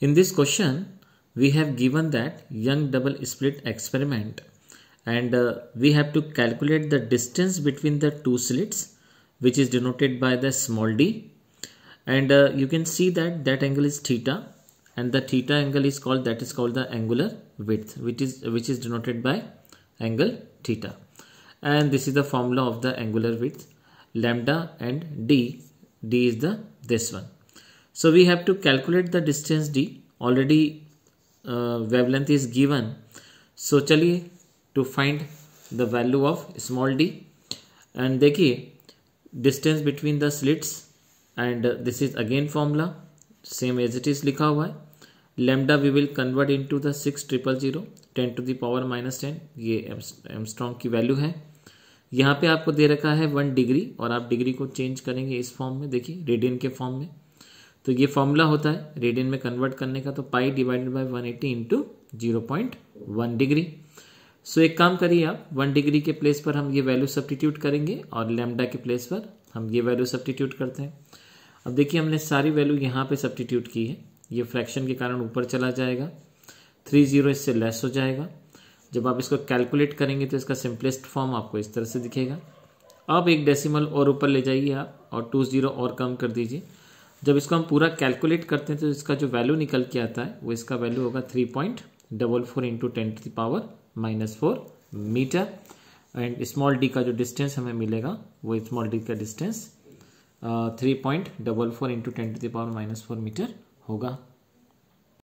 In this question, we have given that Young double slit experiment and uh, we have to calculate the distance between the two slits which is denoted by the small d and uh, you can see that that angle is theta and the theta angle is called that is called the angular width which is which is denoted by angle theta and this is the formula of the angular width lambda and d d is the this one So we have to calculate the distance d. Already uh, wavelength is given. So चलिए to find the value of small d. And देखिए distance between the slits and uh, this is again formula same as it is लिखा हुआ है lambda we will convert into the six triple zero ten to the power minus ten ये angstrom की value है यहाँ पे आपको दे रखा है वन डिग्री और आप डिग्री को चेंज करेंगे इस फॉर्म में देखिए रेडियन के फॉर्म में तो ये फॉर्मूला होता है रेडियन में कन्वर्ट करने का तो pi divided by 180 eighty into zero point one degree so एक काम करिए आप वन डिग्री के प्लेस पर हम ये वैल्यू सब्टीट्यूट करेंगे और लेमडा के प्लेस पर हम ये वैल्यू सब्टीट्यूट करते हैं अब देखिए हमने सारी वैल्यू यहाँ पे सब्टीट्यूट की है ये फ्रैक्शन के कारण ऊपर चला जाएगा थ्री जीरो इससे लेस हो जाएगा जब आप इसको कैलकुलेट करेंगे तो इसका सिंपलेस्ट फॉर्म आपको इस तरह से दिखेगा अब एक डेसिमल और ऊपर ले जाइए आप और टू ज़ीरो और कम कर दीजिए जब इसको हम पूरा कैलकुलेट करते हैं तो इसका जो वैल्यू निकल के आता है वो इसका वैल्यू होगा three point double four into ten to the power minus four metre and small D का जो डिस्टेंस हमें मिलेगा वो स्मॉल डी का distance three point double four into ten to the power minus four metre होगा